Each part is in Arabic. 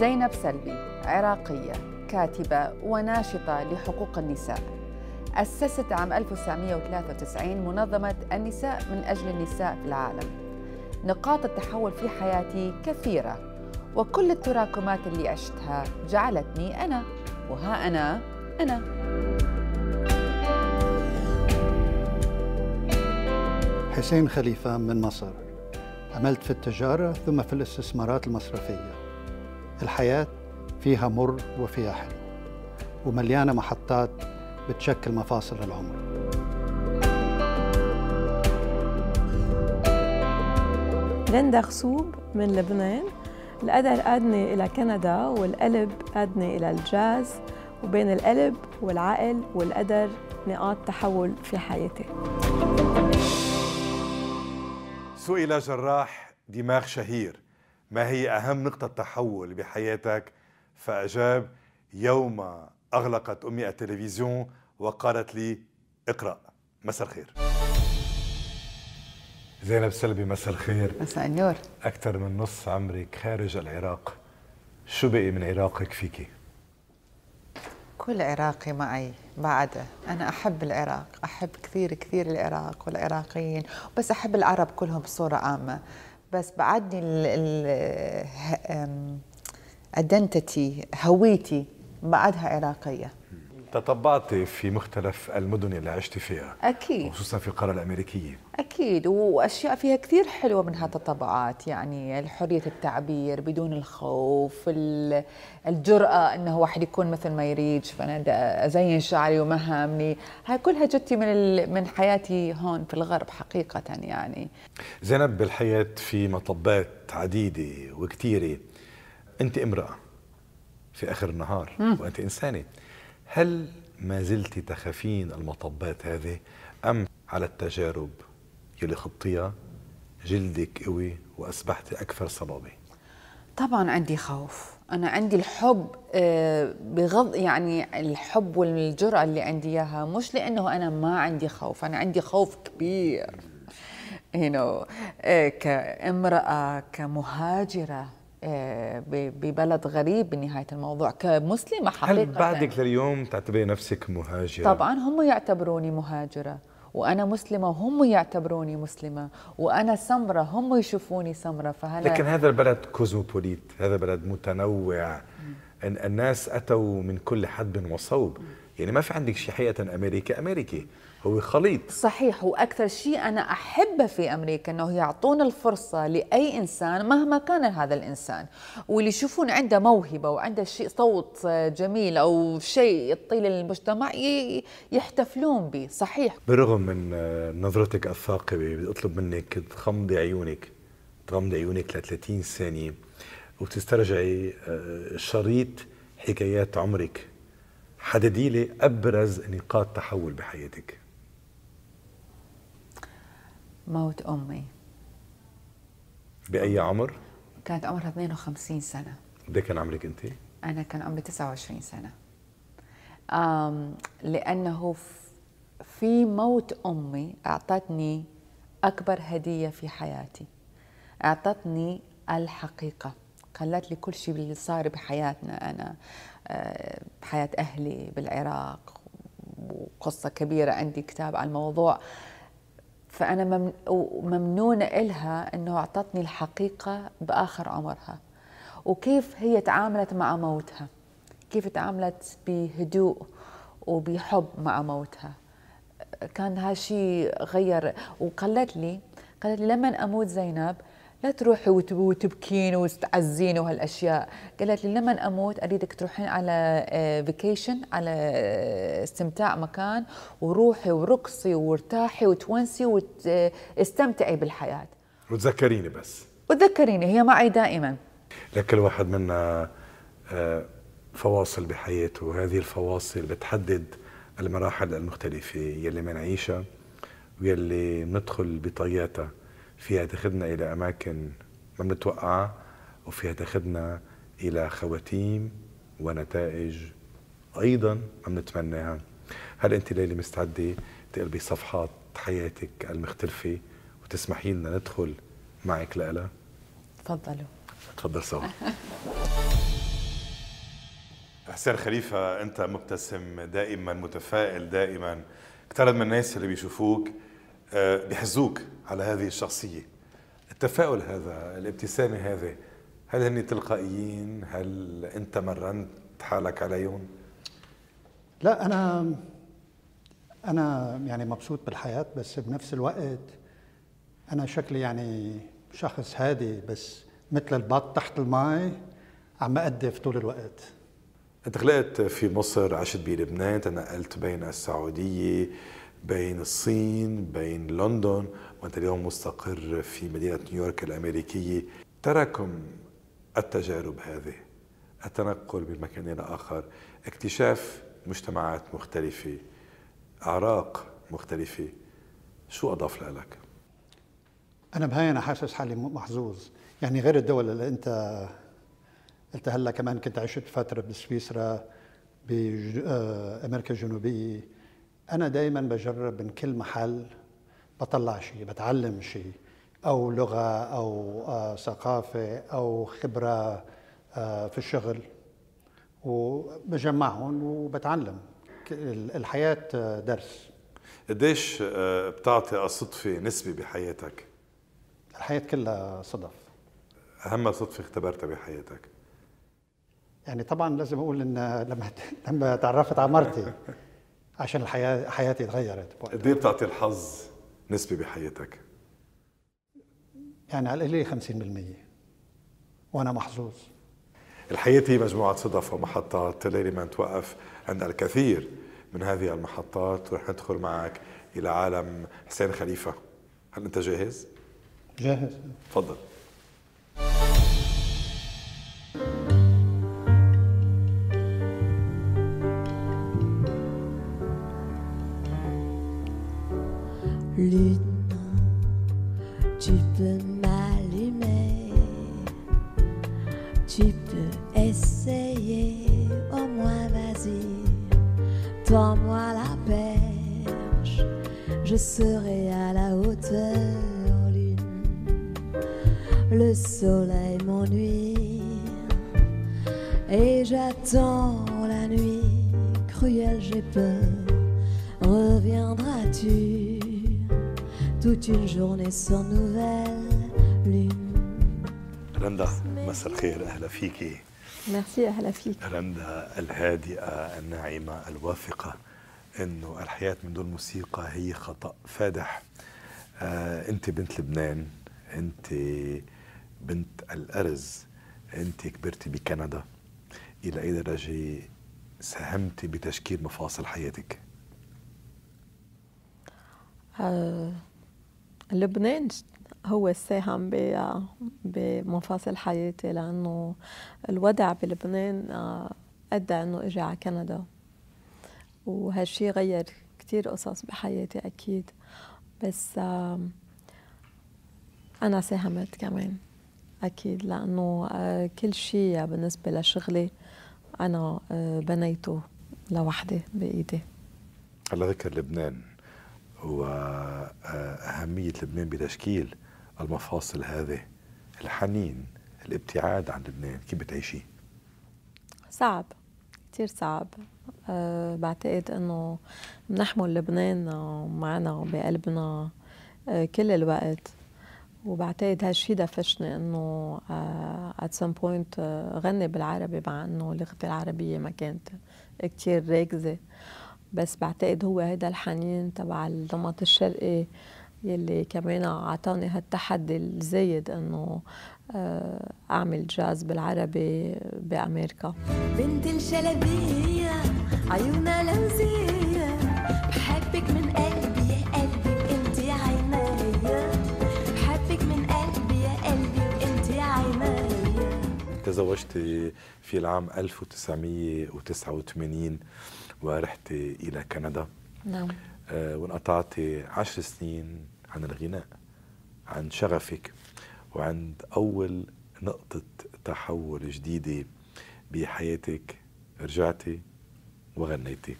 زينب سلبي عراقية كاتبة وناشطة لحقوق النساء أسست عام 1993 منظمة النساء من أجل النساء في العالم نقاط التحول في حياتي كثيرة وكل التراكمات اللي عشتها جعلتني أنا وها أنا أنا حسين خليفة من مصر عملت في التجارة ثم في الاستثمارات المصرفية الحياة فيها مر وفيها حلو ومليانة محطات بتشكل مفاصل العمر رندا خصوب من لبنان القدر قادني إلى كندا والقلب قادني إلى الجاز وبين القلب والعقل والقدر نقاط تحول في حياتي سئل جراح دماغ شهير ما هي أهم نقطة تحول بحياتك فأجاب يوم أغلقت أمي التلفزيون وقالت لي اقرأ مساء الخير زينب سلبي مساء الخير مساء النور أكثر من نص عمرك خارج العراق شو بقي من عراقك فيكي؟ كل عراقي معي بعده أنا أحب العراق أحب كثير كثير العراق والعراقيين بس أحب العرب كلهم بصورة عامة بس بعدني الايدنتيتي هويتي بعدها عراقيه تطبعتي في مختلف المدن اللي عشتي فيها اكيد خصوصا في القاره الامريكيه اكيد واشياء فيها كثير حلوه من هالتطبعات يعني حريه التعبير بدون الخوف الجراه انه واحد يكون مثل ما يريد فانا ازين شعري ومهامني هاي كلها جتي من من حياتي هون في الغرب حقيقه يعني زينب بالحياه في مطبات عديده وكثيره انت امراه في اخر النهار وانت انسانه هل ما زلت تخافين المطبات هذه أم على التجارب يلي خضتيها جلدك قوي وأصبحت أكثر صلابة طبعا عندي خوف أنا عندي الحب آه، بغض يعني الحب والجرأة اللي عندي إياها مش لأنه أنا ما عندي خوف أنا عندي خوف كبير you know, آه، كامرأة كمهاجرة آه، ببلد غريب بنهايه الموضوع كمسلمه حقيقه هل بعدك لليوم تعتبري نفسك مهاجره؟ طبعا هم يعتبروني مهاجره وانا مسلمه وهم يعتبروني مسلمه وانا سمره هم يشوفوني سمره فهلا لكن هذا البلد كوزموبوليت هذا بلد متنوع الناس اتوا من كل حدب وصوب يعني ما في عندك شيء حقيقه أمريكي امريكي هو خليط صحيح واكثر شيء انا احبه في امريكا انه يعطون الفرصه لاي انسان مهما كان هذا الانسان واللي يشوفون عنده موهبه وعنده شيء صوت جميل او شيء يطيل المجتمع يحتفلون به صحيح برغم من آه، نظرتك الثاقبه بدي اطلب منك تغمضي عيونك تغمضي عيونك ل 30 ثانيه وتسترجعي آه، شريط حكايات عمرك حددي لي ابرز نقاط تحول بحياتك موت امي باي عمر؟ كانت عمرها 52 سنه قد كان عمرك انت؟ انا كان عمري 29 سنه أم لانه في موت امي اعطتني اكبر هديه في حياتي اعطتني الحقيقه خلت لي كل شيء اللي صار بحياتنا انا آه، بحياه اهلي بالعراق وقصه كبيره عندي كتاب على الموضوع فأنا ممنونة إلها أنه أعطتني الحقيقة بآخر عمرها وكيف هي تعاملت مع موتها كيف تعاملت بهدوء وبحب مع موتها كان هالشي غير وقالت لي قالت لي لما أموت زينب لا تروحي وتبكين وتعزين وهالاشياء قالت لي لما اموت اريدك تروحين على فيكيشن آه، على آه، استمتاع مكان وروحي ورقصي وارتاحي وتونسي واستمتعي آه، بالحياه وتذكريني بس وتذكريني هي معي دائما لكل واحد منا فواصل بحياته وهذه الفواصل بتحدد المراحل المختلفة يلي منعيشها ويلي ندخل بطياتها فيها تاخذنا إلى أماكن ما بنتوقعها وفيها تاخذنا إلى خواتيم ونتائج أيضا ما بنتمناها هل أنت ليلى مستعدة تقلبي صفحات حياتك المختلفة وتسمحي لنا ندخل معك لألا؟ تفضلوا تفضل سوا حسين خليفة أنت مبتسم دائما متفائل دائما كثير من الناس اللي بيشوفوك آه، بيحزوك على هذه الشخصية التفاؤل هذا الابتسامة هذه هل هن تلقائيين هل أنت مرنت حالك عليهم لا أنا أنا يعني مبسوط بالحياة بس بنفس الوقت أنا شكلي يعني شخص هادي بس مثل البط تحت الماء عم أقدف طول الوقت انت خلقت في مصر عشت بلبنان تنقلت بين السعودية بين الصين بين لندن وأنت اليوم مستقر في مدينة نيويورك الأمريكية تركم التجارب هذه التنقل من مكان إلى آخر اكتشاف مجتمعات مختلفة أعراق مختلفة شو أضاف لك؟ أنا بهاي أنا حاسس حالي محظوظ يعني غير الدول اللي أنت قلت هلا كمان كنت عشت فترة بسويسرا بأمريكا آه، الجنوبية أنا دايما بجرب من كل محل بطلع شيء بتعلم شيء أو لغة أو آه، ثقافة أو خبرة آه، في الشغل وبجمعهم وبتعلم الحياة آه، درس قديش بتعطي الصدفة نسبة بحياتك؟ الحياة كلها صدف أهم صدفة اختبرتها بحياتك؟ يعني طبعا لازم أقول إن لما لما تعرفت على مرتي عشان الحياه حياتي تغيرت قد ايه بتعطي الحظ نسبه بحياتك؟ يعني على القليل 50% وانا محظوظ الحياة هي مجموعة صدف ومحطات ليلة ما نتوقف عند الكثير من هذه المحطات ورح ندخل معك إلى عالم حسين خليفة هل أنت جاهز؟ جاهز تفضل Tends-moi la perche, je serai à la hauteur, lune. Le soleil m'ennuie et j'attends la nuit. Cruelle, j'ai peur. Reviendras-tu toute une journée sans nouvelle, lune? Randa, merci الخير ahla ميرسي اهلا فيك رندا الهادئه الناعمه الواثقه انه الحياه من دون موسيقى هي خطا فادح آه انت بنت لبنان انت بنت الارز انت كبرتي بكندا الى اي درجه ساهمتي بتشكيل مفاصل حياتك آه لبنان هو ساهم بمفاصل حياتي لأنه الوضع بلبنان آه، أدى أنه إجي على كندا وهالشي غير كتير قصص بحياتي أكيد بس أنا ساهمت كمان أكيد لأنه آه، كل شيء بالنسبة لشغلي أنا آه، بنيته لوحدي بإيدي على ذكر لبنان وأهمية لبنان بتشكيل المفاصل هذه الحنين الابتعاد عن لبنان كيف بتعيشي صعب كتير صعب أه بعتقد انه بنحمل لبنان معنا بقلبنا أه كل الوقت وبعتقد هالشي دفشني انه ات سم بوينت غني بالعربي مع انه لغتي العربيه ما كانت كتير راكزه بس بعتقد هو هيدا الحنين تبع النمط الشرقي يلي كمان اعطاني هالتحدي الزايد انه آه، اعمل جاز بالعربي بامريكا بنت الشلبيه عيونها لمزيه بحبك من قلبي يا قلبي وانت عينيا بحبك من قلبي يا قلبي وانت عينيا تزوجت في العام 1989 ورحت الى كندا نعم آه، وانقطعت عشر سنين عن الغناء عن شغفك وعند أول نقطة تحول جديدة بحياتك رجعتي وغنيتي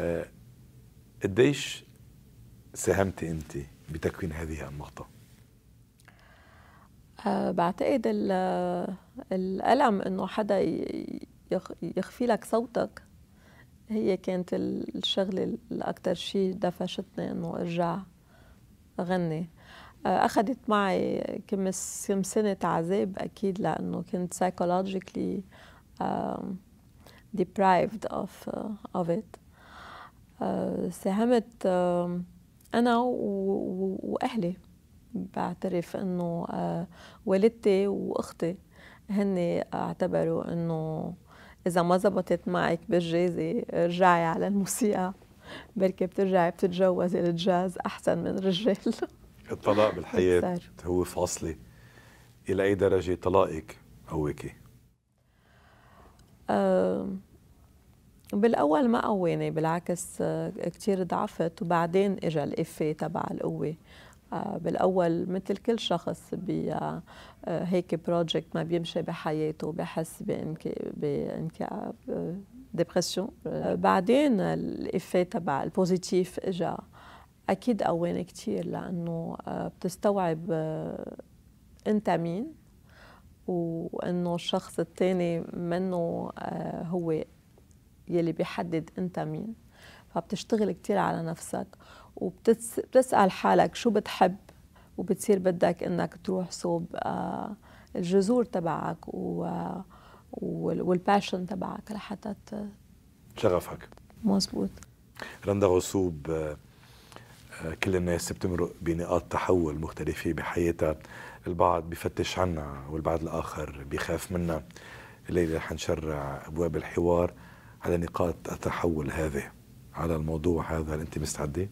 آه، قديش ساهمتي أنت بتكوين هذه النقطة؟ آه، بعتقد الألم أنه حدا يخفي لك صوتك هي كانت الشغلة الأكثر شيء دفشتني أنه أرجع غني آه، أخذت معي كم كم سنة عذاب أكيد لأنه كنت psychologically um, deprived of uh, of it آه، ساهمت أنا وأهلي بعترف إنه والدتي وأختي هن اعتبروا إنه إذا ما زبطت معك بالجازة ارجعي على الموسيقى بركي بترجعي بتتجوزي الجاز احسن من الرجال الطلاق بالحياه هو فاصله الى اي درجه طلاقك قويكي؟ أه بالاول ما قواني بالعكس آه، كثير ضعفت وبعدين اجى الافيه تبع القوه آه، بالاول مثل كل شخص آه، هيك بروجكت ما بيمشي بحياته بحس بانك بانك ديبرسيون euh. euh, بعدين الإفي تبع البوزيتيف إجا أكيد قواني كثير لأنه آه، بتستوعب آه، أنت مين وأنه الشخص الثاني منه آه، هو يلي بيحدد أنت مين فبتشتغل كثير على نفسك وبتسأل حالك شو بتحب وبتصير بدك انك تروح صوب الجذور تبعك و والباشن تبعك لحتى شغفك مزبوط رندا غصوب آه، آه، كل الناس بتمرق بنقاط تحول مختلفة بحياتها البعض بفتش عنا والبعض الآخر بيخاف منا الليلة رح نشرع أبواب الحوار على نقاط التحول هذه على الموضوع هذا هل أنت مستعدة؟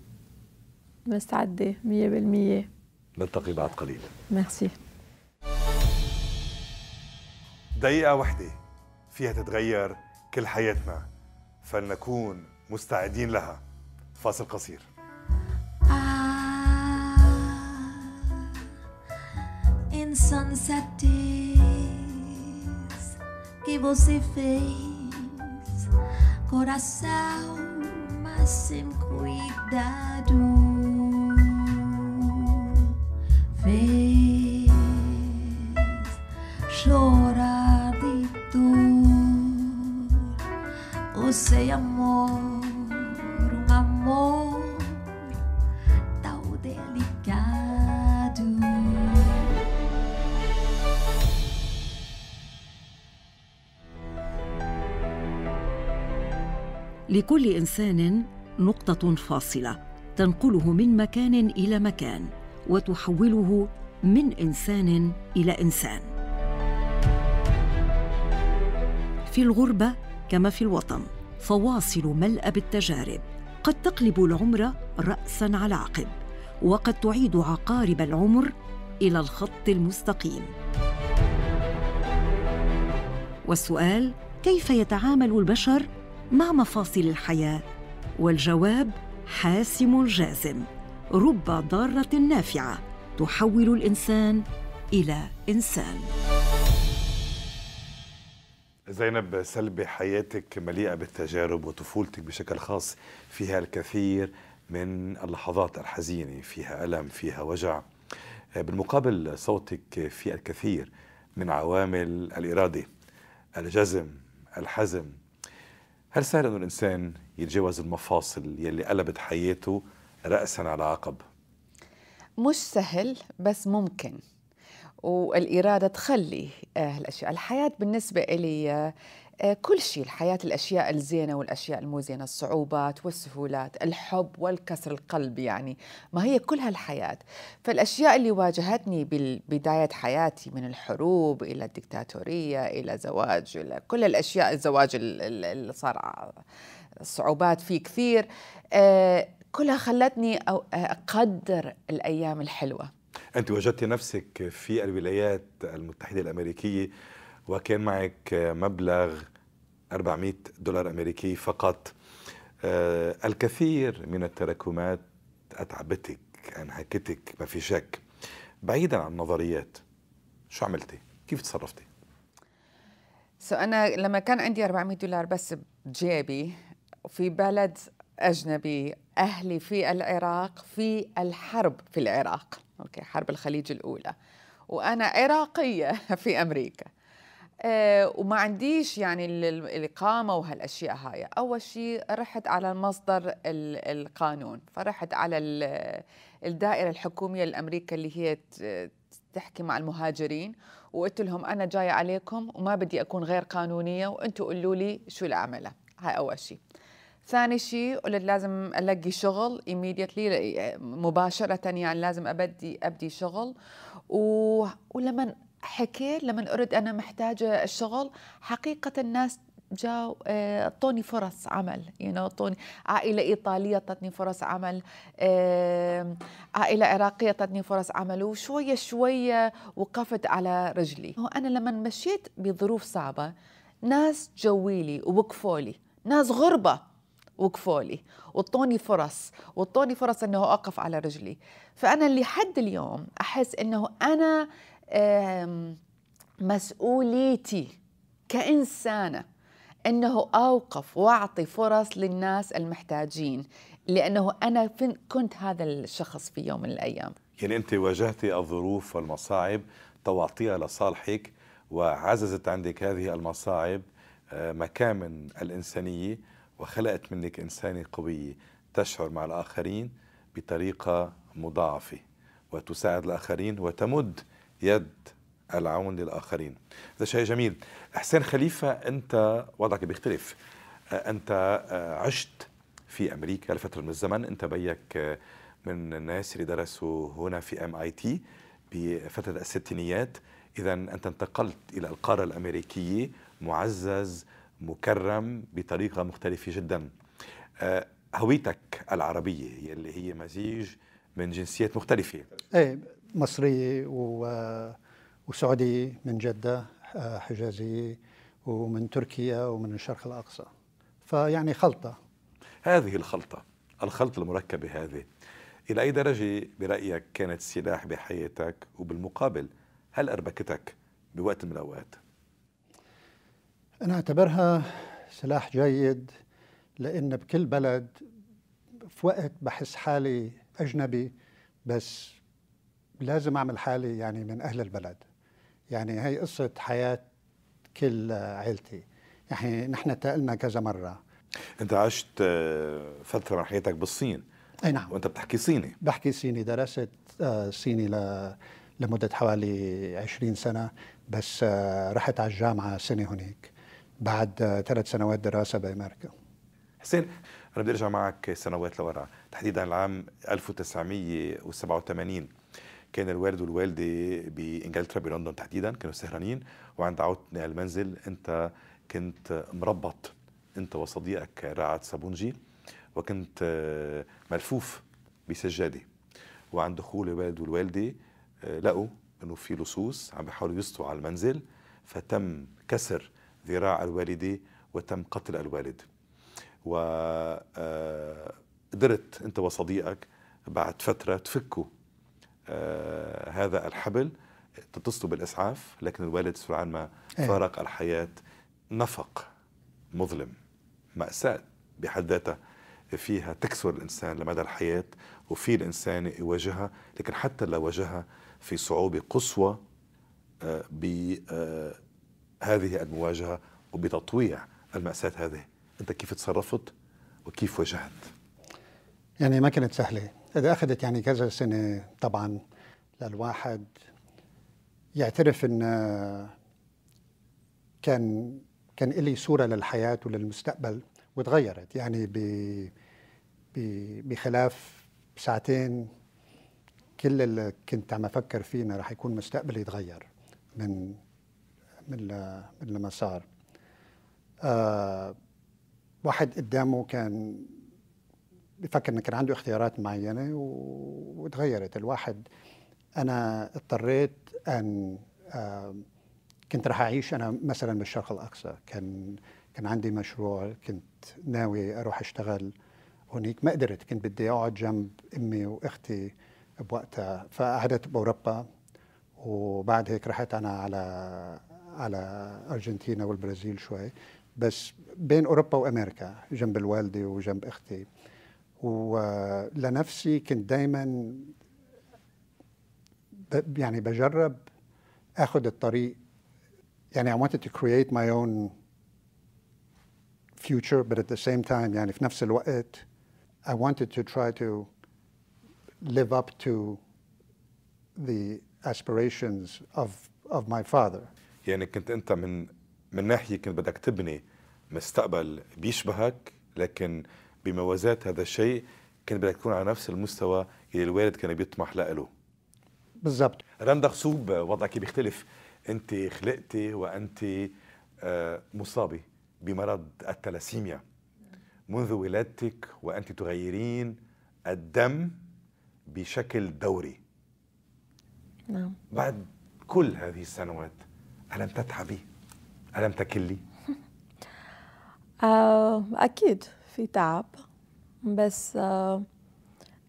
مستعدة مية بالمية نلتقي بعد قليل ميرسي دقيقة واحدة فيها تتغير كل حياتنا فلنكون مستعدين لها فاصل قصير in sunset days que você fez, coração, mas sem cuidado. Fez chorar. Você é amor, um amor tão delicado. لكل انسان نقطه فاصله تنقله من مكان الى مكان وتحوله من انسان الى انسان في الغربه كما في الوطن فواصل ملأ بالتجارب قد تقلب العمر رأسا على عقب وقد تعيد عقارب العمر إلى الخط المستقيم والسؤال كيف يتعامل البشر مع مفاصل الحياة؟ والجواب حاسم جازم رب ضارة نافعة تحول الإنسان إلى إنسان زينب سلبي حياتك مليئة بالتجارب وطفولتك بشكل خاص فيها الكثير من اللحظات الحزينة فيها ألم فيها وجع بالمقابل صوتك في الكثير من عوامل الإرادة الجزم الحزم هل سهل أن الإنسان يتجاوز المفاصل يلي قلبت حياته رأسا على عقب؟ مش سهل بس ممكن والإرادة تخلي آه، هالأشياء الحياة بالنسبة إلي آه، كل شيء الحياة الأشياء الزينة والأشياء المو زينة الصعوبات والسهولات الحب والكسر القلب يعني ما هي كل هالحياة فالأشياء اللي واجهتني ببداية حياتي من الحروب إلى الدكتاتورية إلى زواج إلى كل الأشياء الزواج اللي صار آه، صعوبات فيه كثير كلها خلتني أقدر الأيام الحلوة أنت وجدت نفسك في الولايات المتحدة الأمريكية وكان معك مبلغ 400 دولار أمريكي فقط آه، الكثير من التراكمات أتعبتك أنهكتك ما في شك بعيدا عن النظريات شو عملتي؟ كيف تصرفتي؟ سو أنا لما كان عندي 400 دولار بس بجيبي في بلد أجنبي أهلي في العراق في الحرب في العراق أوكي حرب الخليج الأولى وأنا عراقية في أمريكا أه وما عنديش يعني الإقامة وهالأشياء هاي أول شيء رحت على مصدر القانون فرحت على الدائرة الحكومية الامريكيه اللي هي تحكي مع المهاجرين وقلت لهم أنا جاية عليكم وما بدي أكون غير قانونية وأنتوا قولوا لي شو العملة هاي أول شيء ثاني شيء قلت لازم الاقي شغل immediately مباشره يعني لازم ابدي ابدي شغل و... ولما حكيت لما ارد انا محتاجه الشغل حقيقه الناس جاو آه، اعطوني فرص عمل نو اعطوني عائله ايطاليه اعطتني فرص عمل عائله عراقيه اعطتني فرص عمل وشويه شويه وقفت على رجلي وانا لما مشيت بظروف صعبه ناس جويلي ووقفوا لي ناس غربه وقفوا لي وطوني فرص وطوني فرص انه اوقف على رجلي فانا لحد اليوم احس انه انا مسؤوليتي كانسانه انه اوقف واعطي فرص للناس المحتاجين لانه انا كنت هذا الشخص في يوم من الايام يعني انت واجهتي الظروف والمصاعب تواطيها لصالحك وعززت عندك هذه المصاعب آه، مكامن الانسانيه وخلقت منك إنسانة قوية تشعر مع الآخرين بطريقة مضاعفة وتساعد الآخرين وتمد يد العون للآخرين هذا شيء جميل حسين خليفة أنت وضعك بيختلف آه، أنت آه، عشت في أمريكا لفترة من الزمن أنت بيك آه، من الناس اللي درسوا هنا في ام اي تي بفتره الستينيات اذا انت انتقلت الى القاره الامريكيه معزز مكرم بطريقه مختلفه جدا آه، هويتك العربيه اللي هي مزيج من جنسيات مختلفه ايه مصريه و... وسعوديه من جده آه، حجازيه ومن تركيا ومن الشرق الاقصى فيعني خلطه هذه الخلطه الخلطه المركبه هذه الى اي درجه برايك كانت سلاح بحياتك وبالمقابل هل اربكتك بوقت من الاوقات أنا أعتبرها سلاح جيد لأن بكل بلد في وقت بحس حالي أجنبي بس لازم أعمل حالي يعني من أهل البلد يعني هي قصة حياة كل عائلتي يعني نحن تقلنا كذا مرة أنت عشت آه، فترة من حياتك بالصين أي نعم وأنت بتحكي صيني بحكي صيني درست آه، صيني ل... لمدة حوالي 20 سنة بس آه، رحت على الجامعة سنة هناك بعد ثلاث سنوات دراسه بامريكا حسين انا بدي ارجع معك سنوات لورا تحديدا العام 1987 كان الوالد والوالده بانجلترا بلندن تحديدا كانوا سهرانين وعند عودتنا المنزل انت كنت مربط انت وصديقك رعد سابونجي وكنت ملفوف بسجاده وعند دخول الوالد والوالده آه، لقوا انه في لصوص عم بيحاولوا يسطوا على المنزل فتم كسر ذراع الوالدة وتم قتل الوالد وقدرت آه، أنت وصديقك بعد فترة تفكوا آه، هذا الحبل تتصلوا بالإسعاف لكن الوالد سرعان ما إيه. فارق الحياة نفق مظلم مأساة بحد ذاتها فيها تكسر الإنسان لمدى الحياة وفي الإنسان يواجهها لكن حتى لو واجهها في صعوبة قصوى آه، ب هذه المواجهة وبتطويع المأساة هذه أنت كيف تصرفت وكيف واجهت يعني ما كانت سهلة إذا أخذت يعني كذا سنة طبعا للواحد يعترف أن كان كان إلي صورة للحياة وللمستقبل وتغيرت يعني ب بخلاف ساعتين كل اللي كنت عم افكر فيه انه رح يكون مستقبلي يتغير من من من المسار آه، واحد قدامه كان بفكر انه كان عنده اختيارات معينه وتغيرت الواحد انا اضطريت ان آه، كنت راح اعيش انا مثلا بالشرق الاقصى كان كان عندي مشروع كنت ناوي اروح اشتغل هونيك ما قدرت كنت بدي اقعد جنب امي واختي بوقتها فقعدت باوروبا وبعد هيك رحت انا على على ارجنتينا والبرازيل شوي بس بين اوروبا وامريكا جنب الوالده وجنب اختي ولنفسي كنت دائما يعني بجرب اخذ الطريق يعني I wanted to create my own future but at the same time يعني في نفس الوقت I wanted to try to live up to the aspirations of of my father يعني كنت انت من من ناحيه كنت بدك تبني مستقبل بيشبهك لكن بموازاة هذا الشيء كنت بدك تكون على نفس المستوى اللي الوالد كان بيطمح له بالضبط رندا خصوب وضعك بيختلف انت خلقتي وانت آه، مصابه بمرض التلاسيميا منذ ولادتك وانت تغيرين الدم بشكل دوري نعم بعد كل هذه السنوات ألم تتعبي؟ ألم تكلي؟ آه، أكيد في تعب بس آه،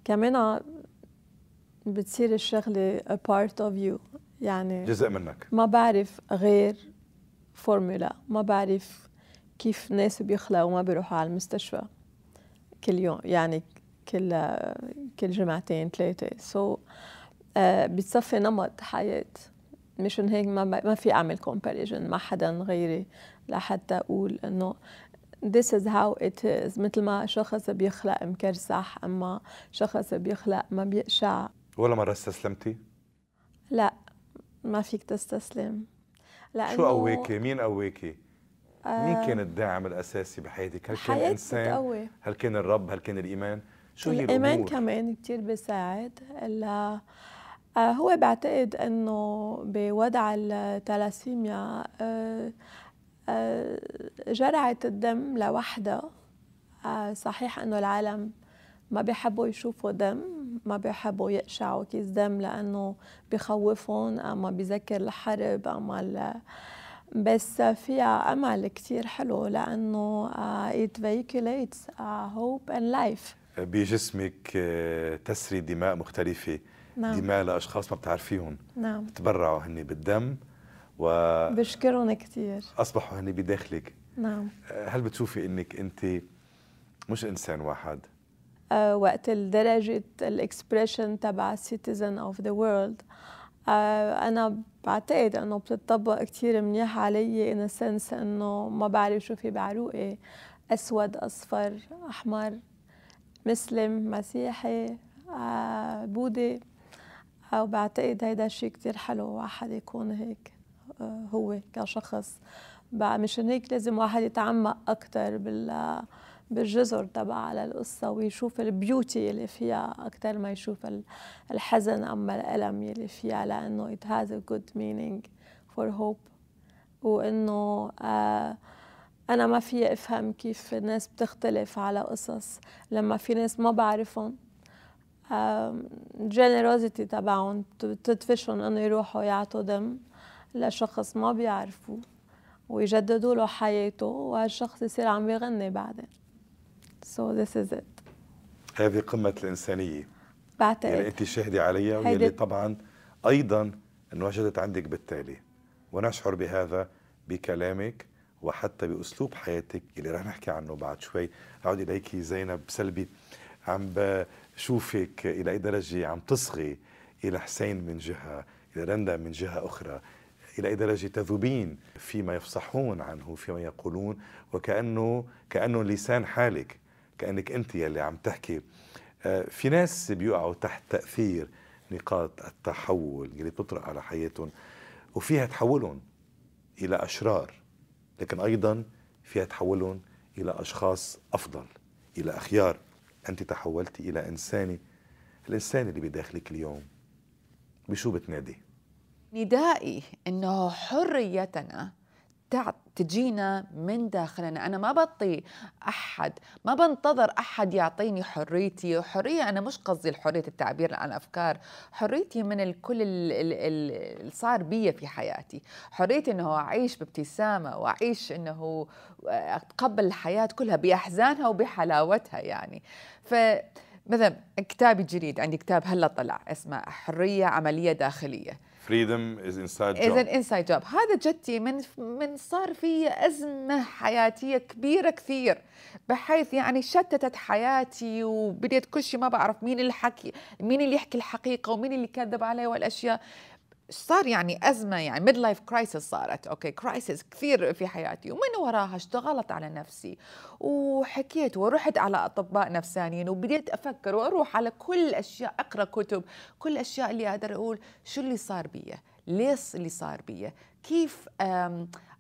كمان بتصير الشغلة a part of you يعني جزء منك ما بعرف غير فورمولا ما بعرف كيف ناس بيخلقوا وما بيروحوا على المستشفى كل يوم يعني كل آه، كل جمعتين ثلاثة سو so, uh, بتصفي نمط حياة مشان هيك ما ما في اعمل كومباريجن مع حدا غيري لحتى اقول انه this is how it is مثل ما شخص بيخلق مكرسح اما شخص بيخلق ما بيقشع ولا مرة استسلمتي؟ لا ما فيك تستسلم لأنه شو قواكي؟ مين قواكي؟ آه مين كان آه، الداعم الأساسي بحياتك؟ هل كان الانسان؟ بتقوي. هل كان الرب؟ هل كان الإيمان؟ شو هي الإيمان كمان كتير بيساعد هو بعتقد انه بوضع التلاسيميا آه، آه، جرعة الدم لوحدها آه، صحيح انه العالم ما بيحبوا يشوفوا دم ما بيحبوا يقشعوا كيس دم لانه بخوفهم اما بذكر الحرب اما بس فيها امل كثير حلو لانه it vehiculates hope and life بجسمك تسري دماء مختلفه نعم. دماء لاشخاص ما بتعرفيهم نعم تبرعوا هني بالدم و بشكرهم كثير اصبحوا هني بداخلك نعم آه، هل بتشوفي انك انت مش انسان واحد أه وقت درجه الاكسبريشن تبع سيتيزن اوف ذا وورلد انا بعتقد انه بتطبق كثير منيح علي ان سنس انه ما بعرف شو في بعروقي اسود اصفر احمر مسلم مسيحي آه، بوذي وبعتقد هيدا شيء كتير حلو واحد يكون هيك آه، هو كشخص مشان هيك لازم واحد يتعمق اكثر بال بالجزر تبع القصة ويشوف البيوتي اللي فيها أكثر ما يشوف الحزن أما الألم اللي فيها لأنه it has a good meaning for hope وإنه آه، أنا ما في أفهم كيف الناس بتختلف على قصص لما في ناس ما بعرفهم الجنروزيتي تبعهم بتدفشهم انه يروحوا يعطوا دم لشخص ما بيعرفوا ويجددوا له حياته وهالشخص يصير عم يغني بعدين سو ذس از ات هذه قمة الإنسانية بعتقد يعني أنت شاهدي عليها واللي طبعا أيضا انوجدت عندك بالتالي ونشعر بهذا بكلامك وحتى بأسلوب حياتك اللي رح نحكي عنه بعد شوي أعود إليك زينب سلبي عم شوفك الى اي درجه عم تصغي الى حسين من جهه الى رندا من جهه اخرى الى اي درجه تذوبين فيما يفصحون عنه فيما يقولون وكانه كانه لسان حالك كانك انت يلي عم تحكي آه، في ناس بيقعوا تحت تاثير نقاط التحول اللي بتطرق على حياتهم وفيها تحولهم الى اشرار لكن ايضا فيها تحولهم الى اشخاص افضل الى اخيار أنت تحولت إلى إنسانة الإنسان اللي بداخلك اليوم بشو بتنادي؟ ندائي أنه حريتنا تجينا من داخلنا أنا ما بطي أحد ما بنتظر أحد يعطيني حريتي حرية أنا مش قصدي الحرية التعبير عن أفكار حريتي من الكل اللي صار بي في حياتي حريتي أنه أعيش بابتسامة وأعيش أنه أتقبل الحياة كلها بأحزانها وبحلاوتها يعني ف مثلا كتابي الجديد عندي كتاب هلا طلع اسمه حرية عملية داخلية فريدم از انسايد جوب از an inside job هذا جدي من من صار في أزمة حياتية كبيرة كثير بحيث يعني شتتت حياتي وبديت كل شيء ما بعرف مين الحكي مين اللي يحكي الحقيقة ومين اللي كذب علي والأشياء صار يعني أزمة يعني ميد لايف كرايسيس صارت أوكي كرايسيس كثير في حياتي ومن وراها اشتغلت على نفسي وحكيت ورحت على أطباء نفسانيين وبديت أفكر وأروح على كل الأشياء أقرأ كتب كل الأشياء اللي أقدر أقول شو اللي صار بي ليش اللي صار بي كيف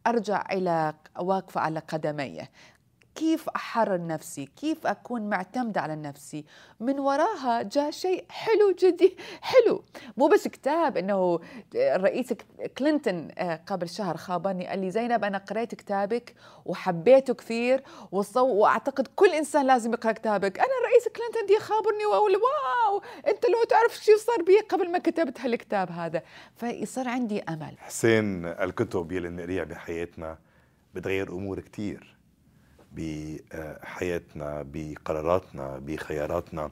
أرجع إلى واقفة على قدمي كيف أحرر نفسي كيف أكون معتمدة على نفسي من وراها جاء شيء حلو جدي حلو مو بس كتاب أنه الرئيس كلينتون آه، قبل شهر خابرني قال لي زينب أنا قريت كتابك وحبيته كثير وصو وأعتقد كل إنسان لازم يقرأ كتابك أنا الرئيس كلينتون دي خابرني وأقول واو أنت لو تعرف شو صار بي قبل ما كتبت هالكتاب هذا فيصير عندي أمل حسين الكتب يلي بنقريها بحياتنا بتغير أمور كثير بحياتنا بقراراتنا بخياراتنا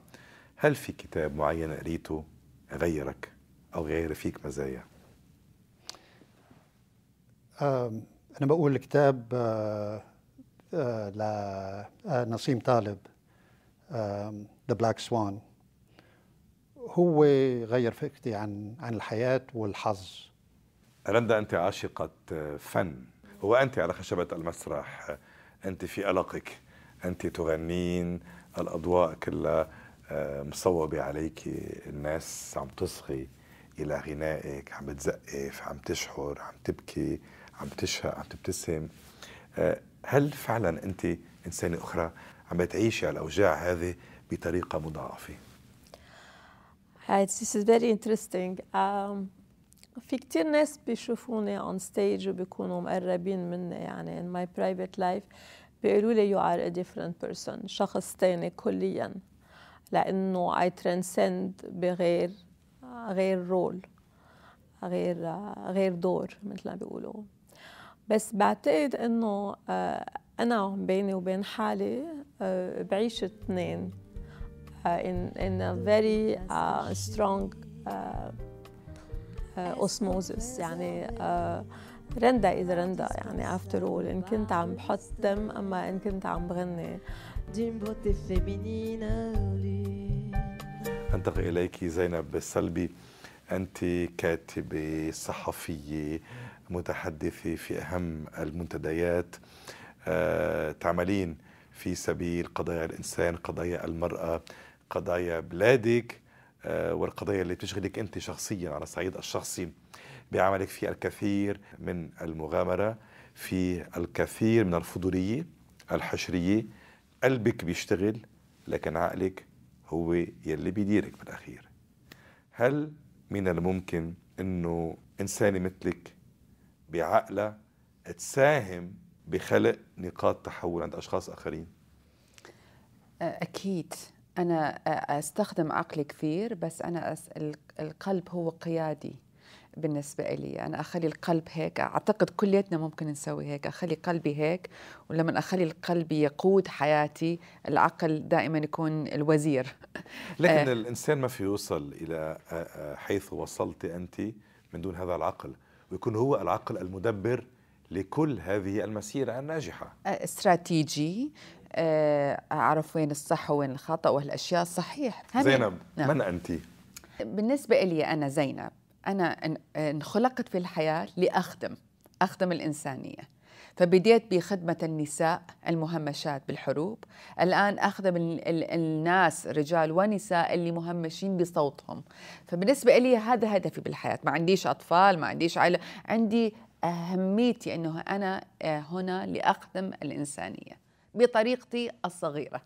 هل في كتاب معين قريته غيرك أو غير فيك مزايا؟ أنا بقول كتاب آه، آه، لنسيم آه، طالب ذا بلاك سوان هو غير فكرتي عن عن الحياة والحظ رندا أنت عاشقة فن وأنت على خشبة المسرح أنت في قلقك أنت تغنين الأضواء كلها آه، مصوبة عليك الناس عم تصغي إلى غنائك عم بتزقف عم تشعر عم تبكي عم تشهق عم تبتسم آه، هل فعلا أنت إنسانة أخرى عم بتعيشي الاوجاع هذه بطريقة مضاعفة؟ This is very interesting. Um, في كتير ناس بيشوفوني اون ستيج وبيكونوا مقربين مني يعني ان ماي برايفت لايف بيقولوا لي يو ار ا ديفرنت بيرسون شخص تاني كليا لانه اي ترانسند بغير غير رول غير غير دور مثل ما بيقولوا بس بعتقد انه آه، انا بيني وبين حالي آه، بعيش اثنين آه، in, ان a very سترونج strong uh, اوسموزس آه، يعني رندا از رندا يعني افتر اول ان كنت عم بحط دم اما ان كنت عم بغني انتقل اليك زينب السلبي انت كاتبه صحفيه متحدثه في اهم المنتديات آه، تعملين في سبيل قضايا الانسان قضايا المراه قضايا بلادك آه، والقضايا اللي بتشغلك أنت شخصيا على الصعيد الشخصي بعملك في الكثير من المغامرة في الكثير من الفضولية الحشرية قلبك بيشتغل لكن عقلك هو يلي بيديرك بالأخير هل من الممكن أنه إنسانة مثلك بعقله تساهم بخلق نقاط تحول عند أشخاص آخرين؟ أكيد أنا أستخدم عقلي كثير بس أنا أس... القلب هو قيادي بالنسبة لي أنا أخلي القلب هيك أعتقد كليتنا ممكن نسوي هيك أخلي قلبي هيك ولما أخلي القلب يقود حياتي العقل دائما يكون الوزير لكن آه الإنسان ما في يوصل إلى آه، آه، حيث وصلت أنت من دون هذا العقل ويكون هو العقل المدبر لكل هذه المسيرة الناجحة آه، استراتيجي آه، اعرف وين الصح وين الخطا وهالاشياء الصحيح زينب نعم. من انت بالنسبه لي انا زينب انا انخلقت في الحياه لاخدم اخدم الانسانيه فبديت بخدمة النساء المهمشات بالحروب الآن أخدم الناس رجال ونساء اللي مهمشين بصوتهم فبالنسبة لي هذا هدفي بالحياة ما عنديش أطفال ما عنديش عائلة عندي أهميتي أنه أنا آه، هنا لأخدم الإنسانية بطريقتي الصغيرة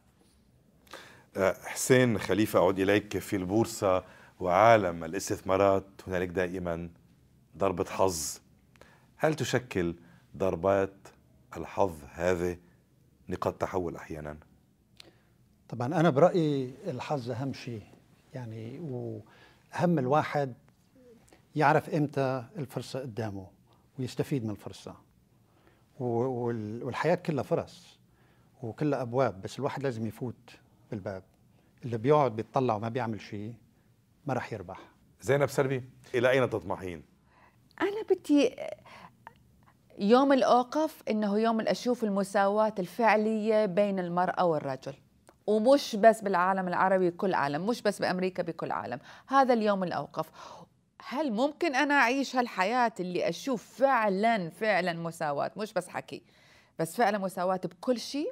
آه، حسين خليفة أعود إليك في البورصة وعالم الاستثمارات هنالك دائما ضربة حظ هل تشكل ضربات الحظ هذه نقاط تحول أحيانا؟ طبعا أنا برأيي الحظ أهم شيء يعني وأهم الواحد يعرف إمتى الفرصة قدامه ويستفيد من الفرصة والحياة كلها فرص وكلها ابواب بس الواحد لازم يفوت بالباب اللي بيقعد بيتطلع وما بيعمل شيء ما راح يربح زينب سلبي الى اين تطمحين انا بدي يوم الاوقف انه يوم اللي اشوف المساواه الفعليه بين المراه والرجل ومش بس بالعالم العربي كل عالم مش بس بامريكا بكل عالم هذا اليوم الاوقف هل ممكن انا اعيش هالحياه اللي اشوف فعلا فعلا مساواه مش بس حكي بس فعلا مساواه بكل شيء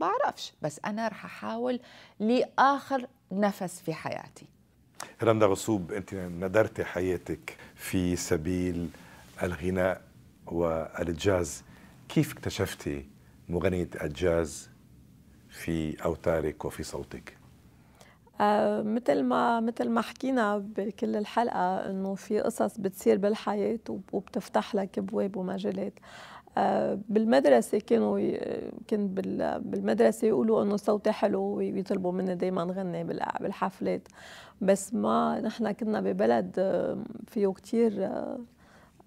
بعرفش بس أنا رح أحاول لآخر نفس في حياتي رندا غصوب أنت ندرت حياتك في سبيل الغناء والجاز كيف اكتشفتي مغنية الجاز في أوتارك وفي صوتك؟ آه مثل ما مثل ما حكينا بكل الحلقه انه في قصص بتصير بالحياه وبتفتح لك ابواب ومجالات آه، بالمدرسة كانوا آه، كنت بالمدرسة يقولوا إنه صوتي حلو ويطلبوا مني دايما غني بالحفلات بس ما نحن كنا ببلد آه، فيه كتير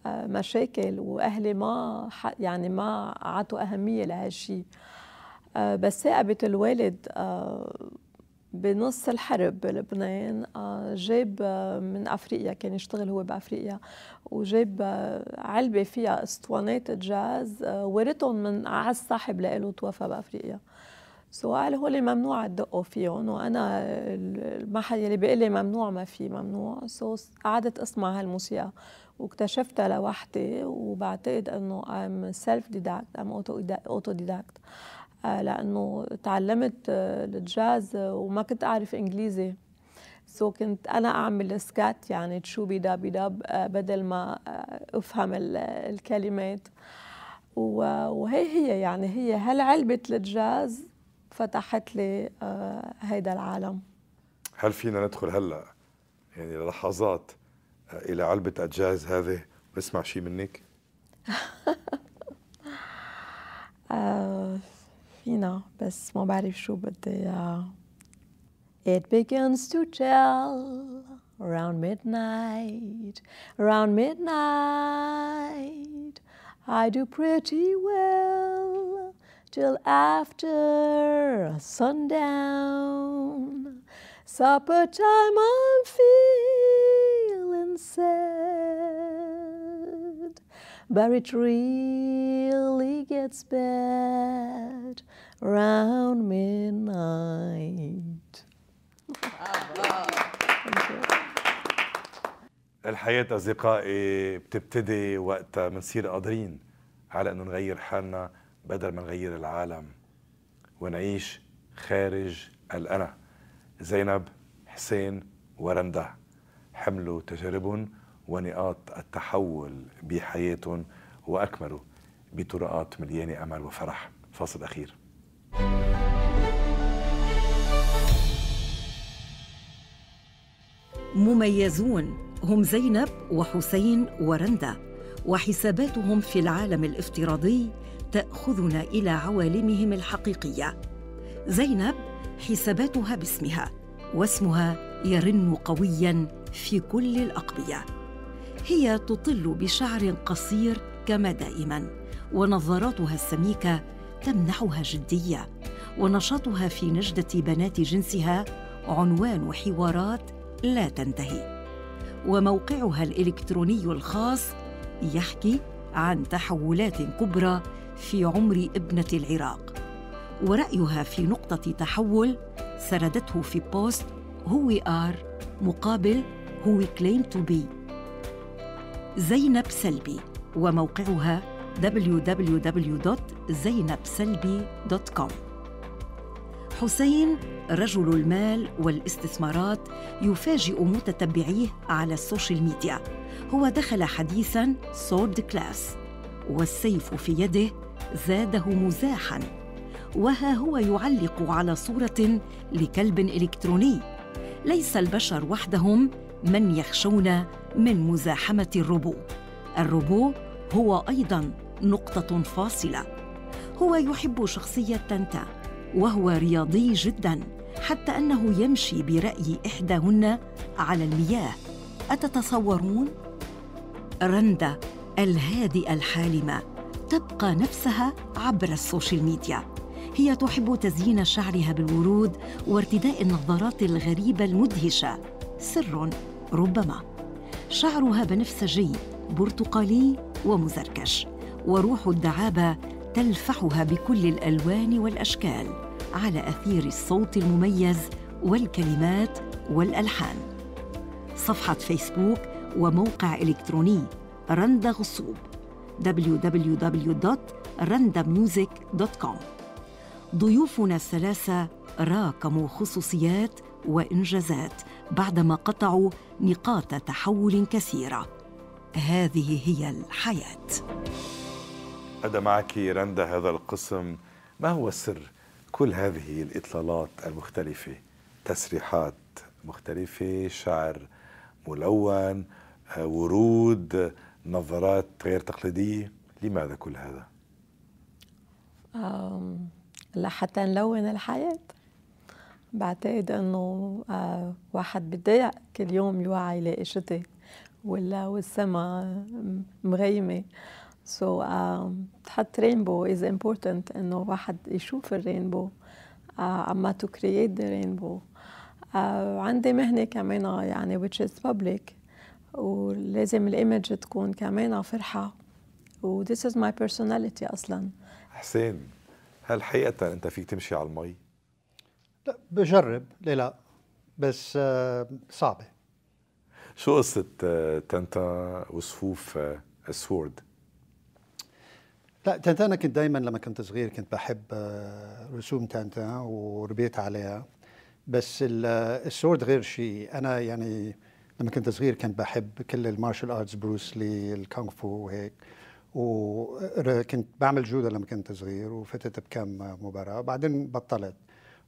مشاكل وأهلي ما يعني ما عطوا أهمية لهالشي بس ثاقبت الوالد بنص الحرب بلبنان آه، جاب آه، من افريقيا كان يشتغل هو بافريقيا وجاب آه، علبه فيها اسطوانات جاز ورثهم من اعز صاحب له توفى بافريقيا سو قال هو اللي ممنوع ادقوا فيهم وانا المحل يلي بيقول لي ممنوع ما في ممنوع سو قعدت اسمع هالموسيقى واكتشفتها لوحدي وبعتقد انه ام سيلف ديداكت ام اوتو ديداكت آه، لانه تعلمت الجاز آه، آه، وما كنت اعرف انجليزي سو so كنت انا اعمل سكات يعني تشوبي دابي داب بدل ما افهم الكلمات وهي هي يعني هي هل علبه الجاز فتحت لي هيدا العالم هل فينا ندخل هلا يعني لحظات الى علبه الجاز هذه ونسمع شيء منك؟ you know, best small body shoe, but the uh, it begins to tell around midnight, around midnight. I do pretty well till after sundown. Supper time, I'm feeling sad. but it really gets bad round midnight. الحياة أصدقائي بتبتدي وقتها بنصير قادرين على أنه نغير حالنا بدل ما نغير العالم ونعيش خارج الأنا زينب حسين ورندا حملوا تجاربهم ونقاط التحول بحياتهم وأكملوا بطرقات مليانة أمل وفرح فاصل أخير مميزون هم زينب وحسين ورندا وحساباتهم في العالم الافتراضي تاخذنا الى عوالمهم الحقيقيه زينب حساباتها باسمها واسمها يرن قويا في كل الاقبيه هي تطل بشعر قصير كما دائما ونظاراتها السميكه تمنحها جديه ونشاطها في نجده بنات جنسها عنوان حوارات لا تنتهي وموقعها الالكتروني الخاص يحكي عن تحولات كبرى في عمر ابنه العراق ورايها في نقطه تحول سردته في بوست هو ار مقابل هو كليم تو بي زينب سلبي وموقعها www.zainabselbi.com حسين رجل المال والاستثمارات يفاجئ متتبعيه على السوشيال ميديا هو دخل حديثا سورد كلاس والسيف في يده زاده مزاحا وها هو يعلق على صورة لكلب إلكتروني ليس البشر وحدهم من يخشون من مزاحمة الربو الربو هو أيضاً نقطة فاصلة هو يحب شخصية تانتا وهو رياضي جداً حتى أنه يمشي برأي إحداهن على المياه أتتصورون؟ رندا الهادئة الحالمة تبقى نفسها عبر السوشيال ميديا هي تحب تزيين شعرها بالورود وارتداء النظارات الغريبة المدهشة سر ربما شعرها بنفسجي برتقالي ومزركش وروح الدعابه تلفحها بكل الالوان والاشكال على اثير الصوت المميز والكلمات والالحان صفحه فيسبوك وموقع الكتروني رندا غصوب www.randamusic.com ضيوفنا الثلاثه راكموا خصوصيات وانجازات بعدما قطعوا نقاط تحول كثيره هذه هي الحياه ادى معك رندا هذا القسم ما هو سر كل هذه الإطلالات المختلفة تسريحات مختلفة شعر ملون آه، ورود نظارات غير تقليدية لماذا كل هذا؟ لحتى نلون الحياة بعتقد انه آه، واحد بيتضايق كل يوم يوعى يلاقي شتي ولا والسما مغيمه سو so, uh, تحط رينبو از امبورتنت انه واحد يشوف الرينبو اما تو كرييت ذا رينبو عندي مهنه كمان آه، يعني which is public ولازم الايمج تكون كمان فرحه و this is my personality اصلا حسين هل حقيقه انت فيك تمشي على المي؟ لا بجرب ليه لا بس آه، صعبه شو قصه آه، تنتا وصفوف آه، السورد؟ لا تنتا انا كنت دائما لما كنت صغير كنت بحب رسوم تنتا وربيت عليها بس السورد غير شيء انا يعني لما كنت صغير كنت بحب كل المارشال ارتس بروس لي الكونغ فو وهيك وكنت بعمل جودة لما كنت صغير وفتت بكم مباراة بعدين بطلت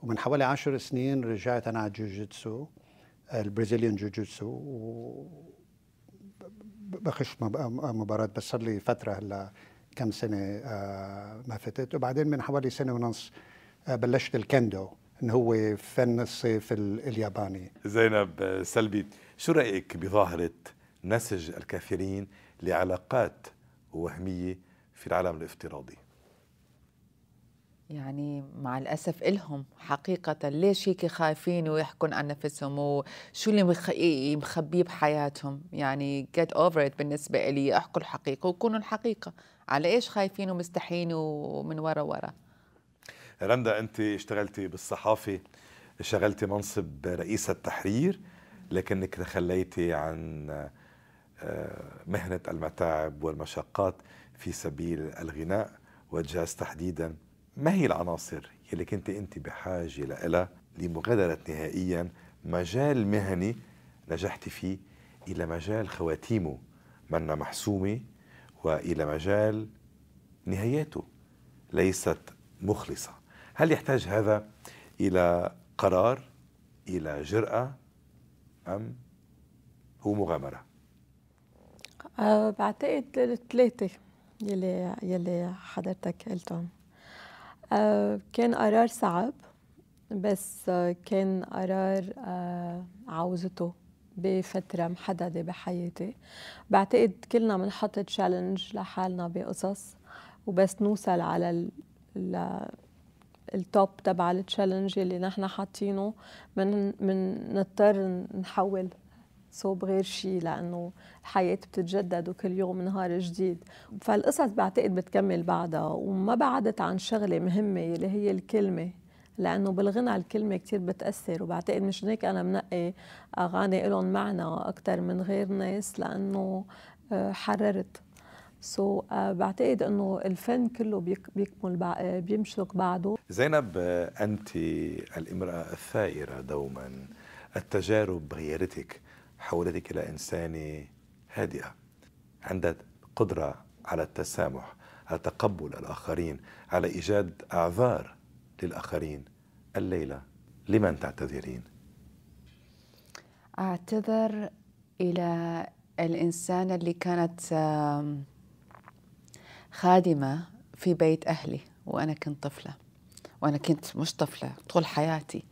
ومن حوالي عشر سنين رجعت أنا على الجوجيتسو آه، البرازيليان جوجيتسو و بخش آه، مباراة بس صار لي فترة هلا كم سنة آه، ما فتت وبعدين من حوالي سنة ونص بلشت الكندو انه هو فن الصيف الياباني زينب سلبي شو رايك بظاهره نسج الكافرين لعلاقات وهميه في العالم الافتراضي يعني مع الأسف إلهم حقيقة ليش هيك خايفين ويحكون عن نفسهم وشو اللي مخبيه بحياتهم يعني get over it بالنسبة لي احكوا الحقيقة وكونوا الحقيقة على إيش خايفين ومستحين ومن ورا ورا رندا أنت اشتغلتي بالصحافة اشتغلتي منصب رئيس التحرير لكنك تخليتي عن آه، مهنة المتاعب والمشقات في سبيل الغناء والجاز تحديداً ما هي العناصر يلي كنت انت بحاجه لها لمغادره نهائيا مجال مهني نجحت فيه الى مجال خواتيمه منا محسومه والى مجال نهاياته ليست مخلصه هل يحتاج هذا الى قرار الى جراه ام هو مغامره أه بعتقد الثلاثه يلي يلي حضرتك قلتهم آه، كان قرار صعب بس آه، كان قرار آه، عاوزته بفترة محددة بحياتي بعتقد كلنا بنحط تشالنج لحالنا بقصص وبس نوصل على ال... التوب تبع التشالنج اللي نحن حاطينه من من نضطر نحول صوب غير شيء لانه الحياه بتتجدد وكل يوم نهار جديد فالقصص بعتقد بتكمل بعدها وما بعدت عن شغله مهمه اللي هي الكلمه لانه بالغنى الكلمه كثير بتاثر وبعتقد مش هيك انا منقي اغاني لهم معنى اكثر من غير ناس لانه آه، حررت سو so, uh, بعتقد انه الفن كله بيك بيكمل بع... آه، بيمشلك بعضه زينب انت الامراه الثائره دوما التجارب غيرتك حولتك إلى إنسانة هادئة عندها قدرة على التسامح على تقبل الآخرين على إيجاد أعذار للآخرين الليلة لمن تعتذرين؟ أعتذر إلى الإنسان اللي كانت خادمة في بيت أهلي وأنا كنت طفلة وأنا كنت مش طفلة طول حياتي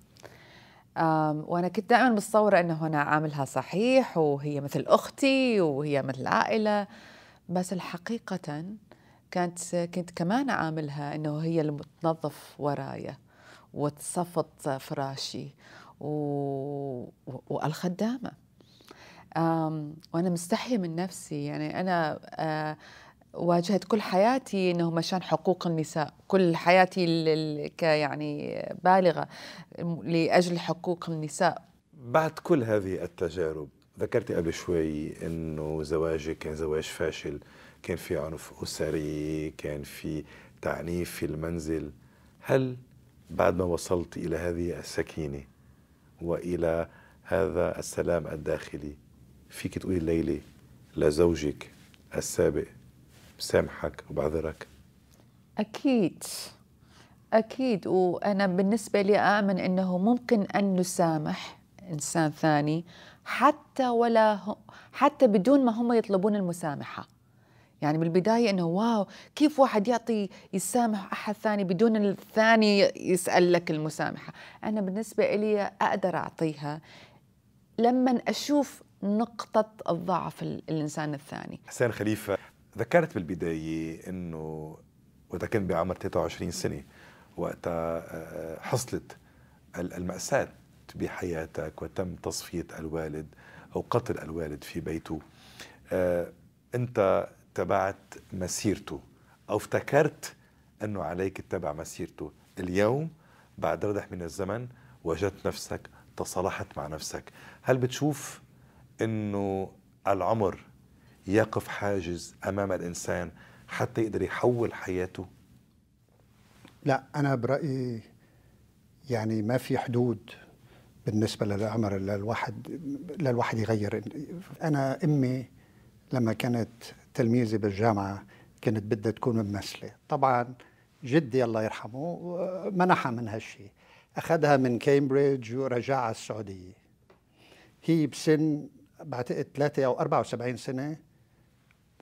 وانا كنت دائما متصوره انه انا عاملها صحيح وهي مثل اختي وهي مثل عائله بس الحقيقه كانت كنت كمان عاملها انه هي اللي بتنظف ورايا وتصفط فراشي و... والخدامه وانا مستحيه من نفسي يعني انا آه، واجهت كل حياتي انه مشان حقوق النساء كل حياتي ك يعني بالغه لاجل حقوق النساء بعد كل هذه التجارب ذكرتي قبل شوي انه زواجك كان زواج فاشل كان في عنف اسري كان في تعنيف في المنزل هل بعد ما وصلت الى هذه السكينه والى هذا السلام الداخلي فيك تقولي الليله لزوجك السابق بسامحك وبعذرك أكيد أكيد وأنا بالنسبة لي آمن أنه ممكن أن نسامح إنسان ثاني حتى ولا حتى بدون ما هم يطلبون المسامحة يعني بالبداية أنه واو كيف واحد يعطي يسامح أحد ثاني بدون الثاني يسأل لك المسامحة أنا بالنسبة لي أقدر أعطيها لما أشوف نقطة الضعف الإنسان الثاني حسين خليفة ذكرت بالبداية أنه وإذا كنت بعمر 23 سنة وقتها آه، حصلت المأساة بحياتك وتم تصفية الوالد أو قتل الوالد في بيته آه، أنت تبعت مسيرته أو افتكرت أنه عليك تتبع مسيرته اليوم بعد ردح من الزمن وجدت نفسك تصالحت مع نفسك هل بتشوف أنه العمر يقف حاجز امام الانسان حتى يقدر يحول حياته لا انا برايي يعني ما في حدود بالنسبه للامر للواحد للواحد يغير انا امي لما كانت تلميذه بالجامعه كانت بدها تكون ممثله طبعا جدي الله يرحمه منحها من هالشيء اخذها من كامبريدج ورجع على السعوديه هي بسن بعتقد 3 او 74 سنه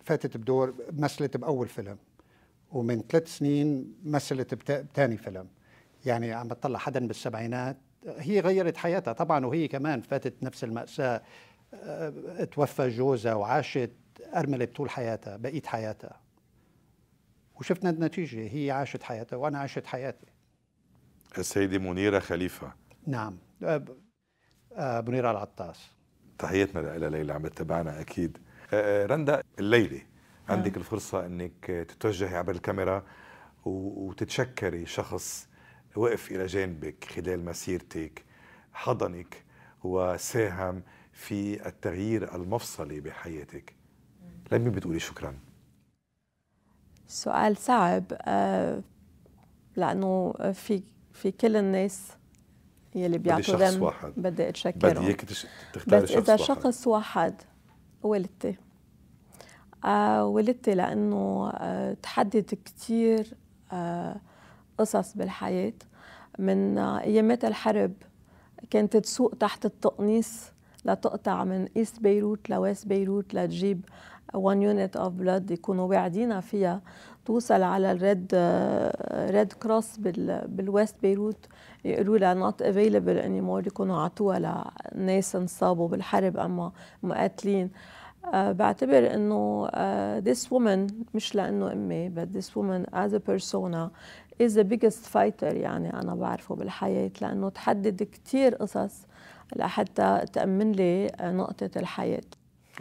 فاتت بدور مثلت باول فيلم ومن ثلاث سنين مثلت بثاني فيلم يعني عم بتطلع حدا بالسبعينات هي غيرت حياتها طبعا وهي كمان فاتت نفس المأساة آه، توفى جوزها وعاشت أرملت طول حياتها بقيت حياتها وشفنا النتيجة هي عاشت حياتها وأنا عشت حياتي السيدة منيرة خليفة نعم آه، آه، منيرة العطاس تحياتنا لها ليلى عم تتابعنا أكيد آه، آه، رندا الليله آه. عندك الفرصه انك تتوجهي عبر الكاميرا وتتشكري شخص وقف الى جانبك خلال مسيرتك حضنك وساهم في التغيير المفصلي بحياتك لمين بتقولي شكرا سؤال صعب لانه في في كل الناس يلي بيعطوا دم بدي اتشكرهم بدي اياك تختاري بس شخص اذا واحد. شخص واحد والدتي آه، والدتي لأنه آه، تحدد كثير آه، قصص بالحياة من أيامات الحرب كانت تسوق تحت التقنيص لتقطع من إيست بيروت لويست بيروت لتجيب 1 يونت اوف بلاد يكونوا واعدين فيها توصل على الريد ريد كروس بالويست بيروت يقولوا لها نوت افيلبل اني مور يكونوا عطوها لناس انصابوا بالحرب اما مقاتلين آه، بعتبر انه آه، this woman مش لانه امي but this woman as a persona is the biggest fighter يعني انا بعرفه بالحياه لانه تحدد كثير قصص لحتى تامن لي آه، نقطه الحياه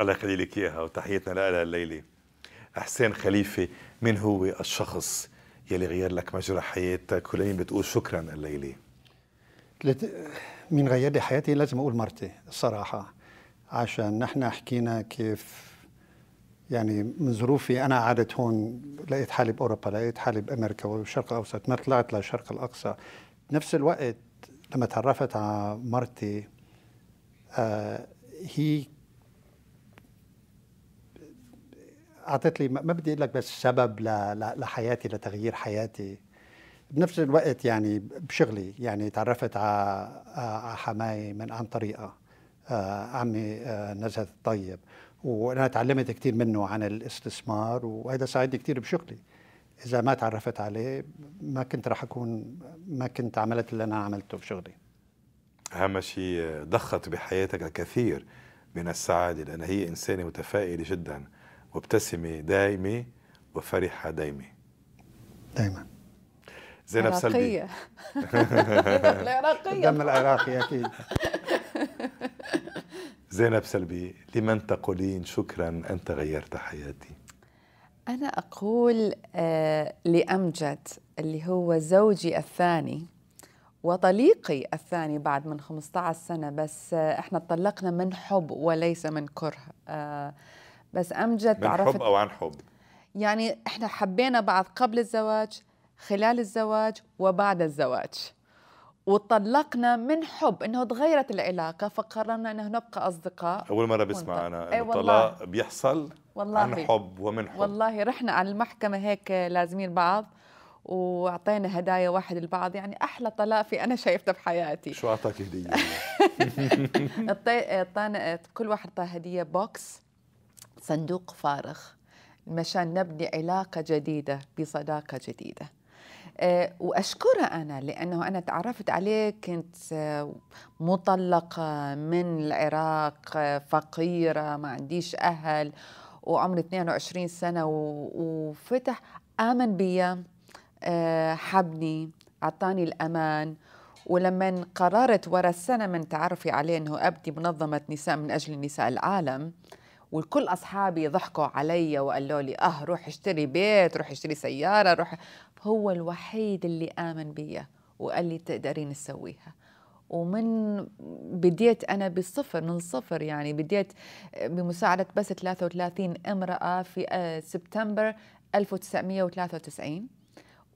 الله يخلي لك اياها وتحيتنا لها الليله حسين خليفه من هو الشخص يلي غير لك مجرى حياتك ولين بتقول شكرا الليله؟ من غير لي حياتي لازم اقول مرتي الصراحه عشان نحن حكينا كيف يعني من ظروفي انا قعدت هون لقيت حالي باوروبا لقيت حالي بامريكا والشرق الاوسط ما طلعت للشرق الاقصى بنفس الوقت لما تعرفت على مرتي آه هي اعطت لي ما بدي اقول لك بس سبب لحياتي لتغيير حياتي بنفس الوقت يعني بشغلي يعني تعرفت على حماي من عن طريقه آه، عمي آه، نزهة الطيب وانا تعلمت كثير منه عن الاستثمار وهذا ساعدني كثير بشغلي اذا ما تعرفت عليه ما كنت راح اكون ما كنت عملت اللي انا عملته بشغلي اهم شيء آه، ضخت بحياتك الكثير من السعاده لان هي انسانه متفائله جدا مبتسمه دائمه وفرحه دائمه دائما زينب سلبي العراقيه العراقيه الدم العراقي اكيد زينب سلبي لمن تقولين شكرا أنت غيرت حياتي أنا أقول آه، لأمجد اللي هو زوجي الثاني وطليقي الثاني بعد من 15 سنة بس آه، احنا اتطلقنا من حب وليس من كره آه، بس أمجد من حب أو عن حب يعني احنا حبينا بعض قبل الزواج خلال الزواج وبعد الزواج وطلقنا من حب انه تغيرت العلاقه فقررنا انه نبقى اصدقاء اول مره بسمع انا أيوة الطلاق بيحصل والله عن حب ومن حب والله رحنا على المحكمه هيك لازمين بعض واعطينا هدايا واحد البعض يعني احلى طلاق في انا شايفته بحياتي شو اعطاك هديه اعطانا كل واحد اعطاه هديه بوكس صندوق فارغ مشان نبني علاقه جديده بصداقه جديده آه، وأشكرها أنا لأنه أنا تعرفت عليه كنت آه، مطلقة من العراق آه، فقيرة ما عنديش أهل وعمري 22 سنة وفتح آمن بيا حبني أعطاني الأمان ولما قررت ورا السنة من تعرفي عليه أنه أبدي منظمة نساء من أجل نساء العالم وكل اصحابي ضحكوا علي وقالوا لي اه روح اشتري بيت روح اشتري سياره روح هو الوحيد اللي امن بي وقال لي تقدرين تسويها ومن بديت أنا بالصفر من صفر يعني بديت بمساعدة بس 33 امرأة في آه، سبتمبر 1993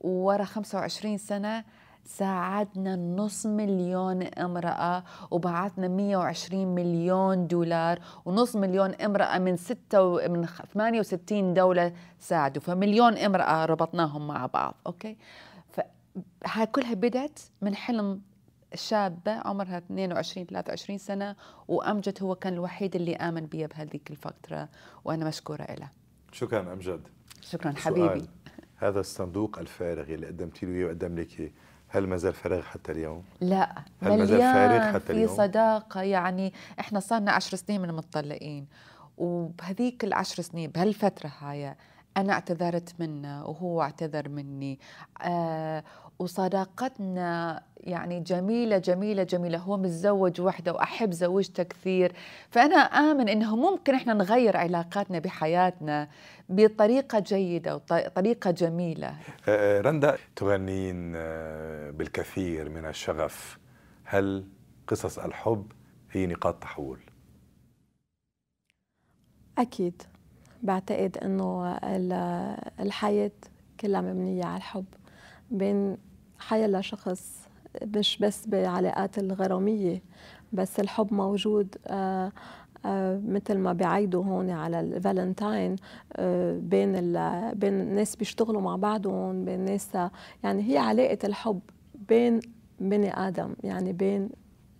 ورا 25 سنة ساعدنا نص مليون امرأة وبعثنا 120 مليون دولار ونص مليون امرأة من ستة و... من 68 دولة ساعدوا فمليون امرأة ربطناهم مع بعض أوكي فهاي كلها بدت من حلم شابة عمرها 22 23 سنة وأمجد هو كان الوحيد اللي آمن بي بهذيك الفترة وأنا مشكورة له شكرا أمجد شكرا حبيبي هذا الصندوق الفارغ اللي قدمتي له وقدم لك هل ما زال فراغ حتى اليوم؟ لا هل ما زال فارغ حتى في اليوم؟ في صداقة يعني احنا صارنا عشر سنين من متطلقين وبهذيك العشر سنين بهالفترة هاي أنا اعتذرت منه وهو اعتذر مني آه وصداقتنا يعني جميلة جميلة جميلة هو متزوج وحده وأحب زوجته كثير فأنا آمن إنه ممكن إحنا نغير علاقاتنا بحياتنا بطريقة جيدة وطريقة جميلة أه، أه، رندا تغنين أه، بالكثير من الشغف هل قصص الحب هي نقاط تحول؟ أكيد بعتقد أنه الحياة كلها مبنية على الحب بين حيلا شخص مش بس بعلاقات الغرامية بس الحب موجود آه، آه، مثل ما بيعيدوا هون على الفالنتاين آه، بين بين الناس بيشتغلوا مع بعضهم بين الناس يعني هي علاقة الحب بين بني آدم يعني بين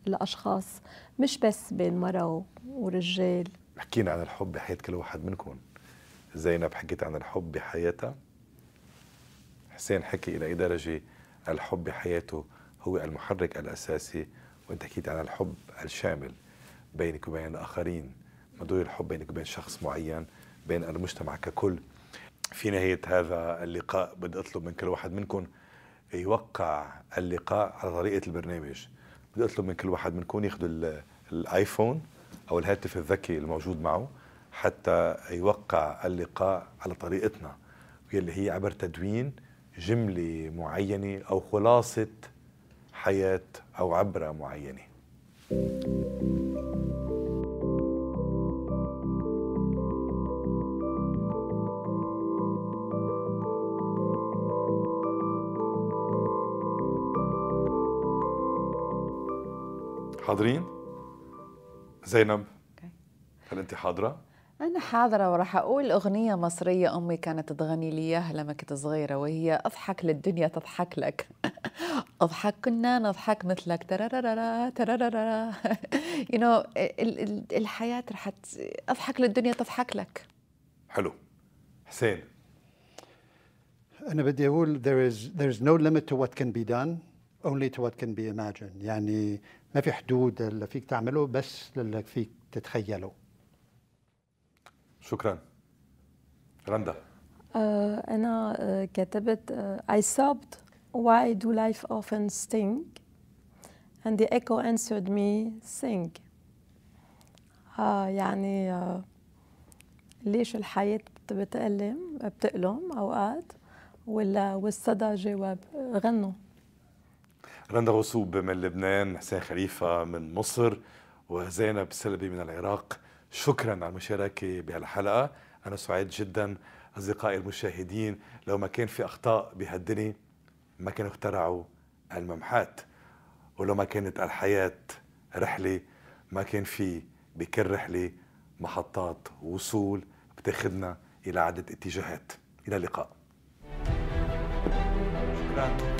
الأشخاص مش بس بين مرة ورجال حكينا عن الحب بحياة كل واحد منكم زينب حكيت عن الحب بحياتها حسين حكي إلى أي درجة الحب بحياته هو المحرك الأساسي وأنت حكيت عن الحب الشامل بينك وبين الآخرين مدور الحب بينك وبين شخص معين بين المجتمع ككل في نهاية هذا اللقاء بدي أطلب من كل واحد منكم يوقع اللقاء على طريقة البرنامج بدي أطلب من كل واحد منكم ياخذوا الآيفون أو الهاتف الذكي الموجود معه حتى يوقع اللقاء على طريقتنا واللي هي عبر تدوين جملة معينة أو خلاصة حياة أو عبرة معينة حاضرين؟ زينب هل أنت حاضرة؟ أنا حاضرة وراح أقول أغنية مصرية أمي كانت تغني لي إياها لما كنت صغيرة وهي أضحك للدنيا تضحك لك أضحك كنا نضحك مثلك ترارارا ترارارا يو نو الحياة رح أضحك للدنيا تضحك لك حلو حسين أنا بدي أقول there is there is no limit to what can be done only to what can be imagined يعني ما في حدود اللي فيك تعمله بس اللي فيك تتخيله شكرا رندا آه، أنا آه، كتبت آه، I sobbed why do life often sting and the echo answered me sing يعني ليش الحياة بتألم بتألم أوقات ولا والصدى جواب غنوا رندا غصوب من لبنان حسين خليفة من مصر وزينب سلبي من العراق شكرا على المشاركة بهالحلقة أنا سعيد جدا أصدقائي المشاهدين لو ما كان في أخطاء بهالدنيا ما كانوا اخترعوا الممحات ولو ما كانت الحياة رحلة ما كان في بكل رحلة محطات وصول بتاخذنا إلى عدة اتجاهات إلى اللقاء شكرا